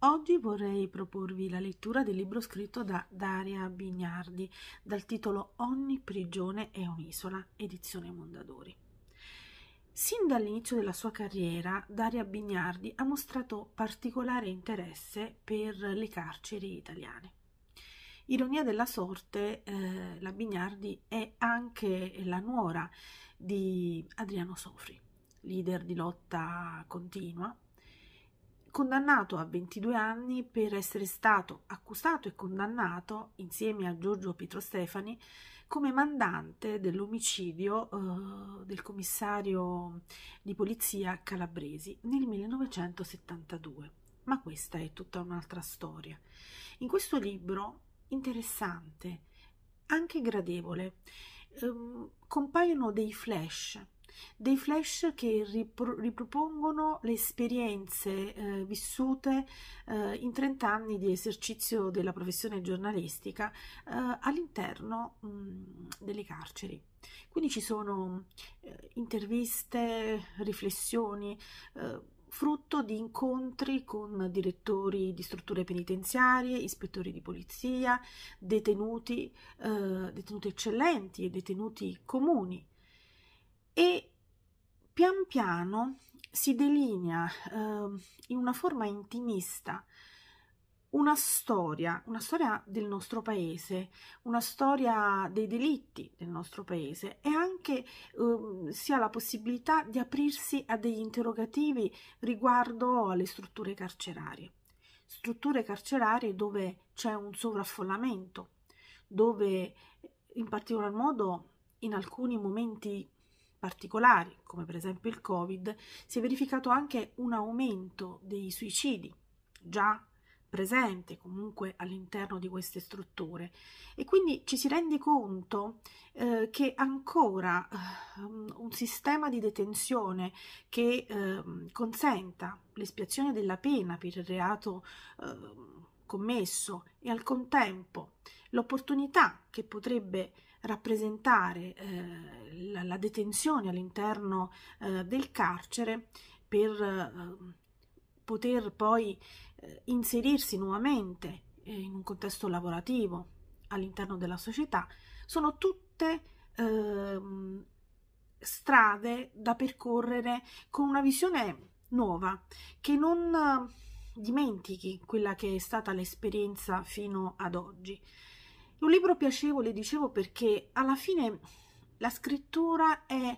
Oggi vorrei proporvi la lettura del libro scritto da Daria Bignardi dal titolo Ogni prigione è un'isola, edizione Mondadori. Sin dall'inizio della sua carriera, Daria Bignardi ha mostrato particolare interesse per le carceri italiane. Ironia della sorte, eh, la Bignardi è anche la nuora di Adriano Sofri, leader di lotta continua condannato a 22 anni per essere stato accusato e condannato insieme a Giorgio Pietro Stefani come mandante dell'omicidio eh, del commissario di polizia Calabresi nel 1972. Ma questa è tutta un'altra storia. In questo libro interessante, anche gradevole, ehm, compaiono dei flash dei flash che ripro ripropongono le esperienze eh, vissute eh, in 30 anni di esercizio della professione giornalistica eh, all'interno delle carceri. Quindi ci sono eh, interviste, riflessioni, eh, frutto di incontri con direttori di strutture penitenziarie, ispettori di polizia, detenuti, eh, detenuti eccellenti e detenuti comuni e pian piano si delinea eh, in una forma intimista una storia, una storia del nostro paese, una storia dei delitti del nostro paese e anche eh, si ha la possibilità di aprirsi a degli interrogativi riguardo alle strutture carcerarie. Strutture carcerarie dove c'è un sovraffollamento, dove in particolar modo in alcuni momenti particolari, come per esempio il Covid, si è verificato anche un aumento dei suicidi, già presente comunque all'interno di queste strutture e quindi ci si rende conto eh, che ancora eh, un sistema di detenzione che eh, consenta l'espiazione della pena per il reato ehm, commesso e al contempo l'opportunità che potrebbe rappresentare eh, la, la, detenzione all'interno eh, del carcere per eh, poter poi eh, inserirsi nuovamente eh, in un contesto lavorativo all'interno della società, sono tutte ehm, strade da percorrere con una visione nuova che non dimentichi quella che è stata l'esperienza fino ad oggi. Un libro piacevole, dicevo, perché alla fine la scrittura è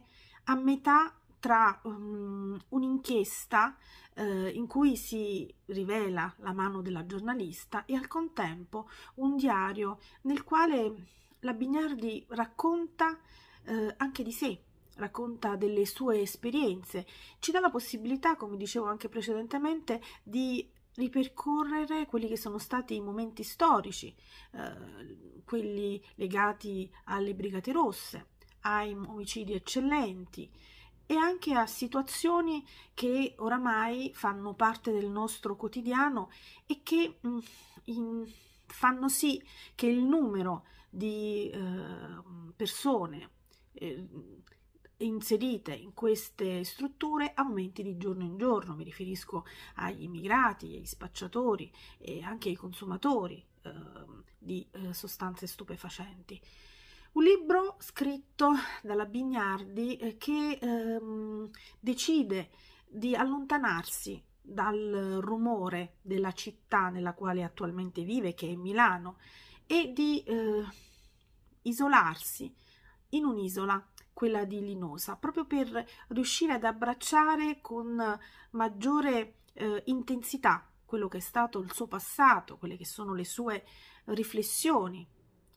a metà tra um, un'inchiesta eh, in cui si rivela la mano della giornalista e al contempo un diario nel quale la Bignardi racconta eh, anche di sé, racconta delle sue esperienze, ci dà la possibilità, come dicevo anche precedentemente, di ripercorrere quelli che sono stati i momenti storici, eh, quelli legati alle Brigate Rosse, ai omicidi eccellenti e anche a situazioni che oramai fanno parte del nostro quotidiano e che mh, mm, in, fanno sì che il numero di eh, persone eh, inserite in queste strutture aumenti di giorno in giorno, mi riferisco agli immigrati, agli spacciatori e anche ai consumatori eh, di eh, sostanze stupefacenti. Un libro scritto dalla Bignardi eh, che ehm, decide di allontanarsi dal rumore della città nella quale attualmente vive, che è Milano, e di eh, isolarsi in un'isola quella di Linosa, proprio per riuscire ad abbracciare con maggiore eh, intensità quello che è stato il suo passato, quelle che sono le sue riflessioni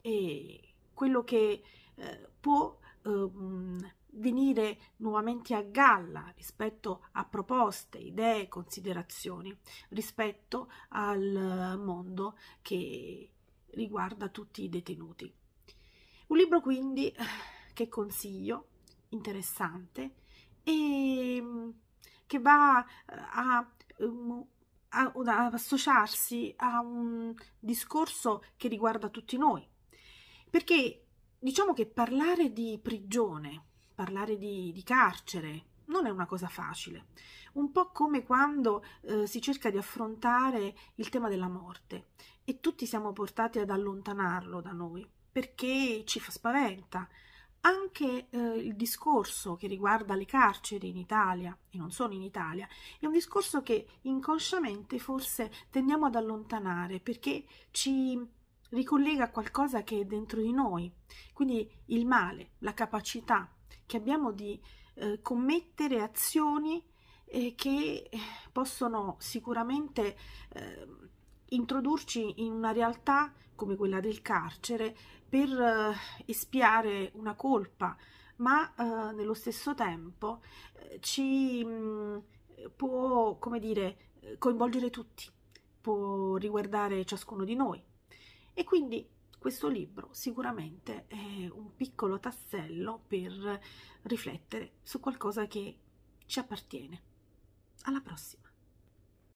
e quello che eh, può eh, venire nuovamente a galla rispetto a proposte, idee, considerazioni rispetto al mondo che riguarda tutti i detenuti. Un libro quindi che consiglio interessante e ehm, che va eh, a, mm, a, a associarsi a un discorso che riguarda tutti noi. Perché diciamo che parlare di prigione, parlare di, di carcere, non è una cosa facile, un po' come quando eh, si cerca di affrontare il tema della morte e tutti siamo portati ad allontanarlo da noi perché ci fa spaventa, anche eh, il discorso che riguarda le carceri in Italia, e non solo in Italia, è un discorso che inconsciamente forse tendiamo ad allontanare perché ci ricollega a qualcosa che è dentro di noi, quindi il male, la capacità che abbiamo di eh, commettere azioni eh, che eh, possono sicuramente eh, introdurci in una realtà come quella del carcere per eh, espiare una colpa, ma eh, nello stesso tempo eh, ci mh, mm, può, come dire, coinvolgere tutti, può riguardare ciascuno di noi. E quindi questo libro sicuramente è un piccolo tassello per riflettere su qualcosa che ci appartiene. Alla prossima!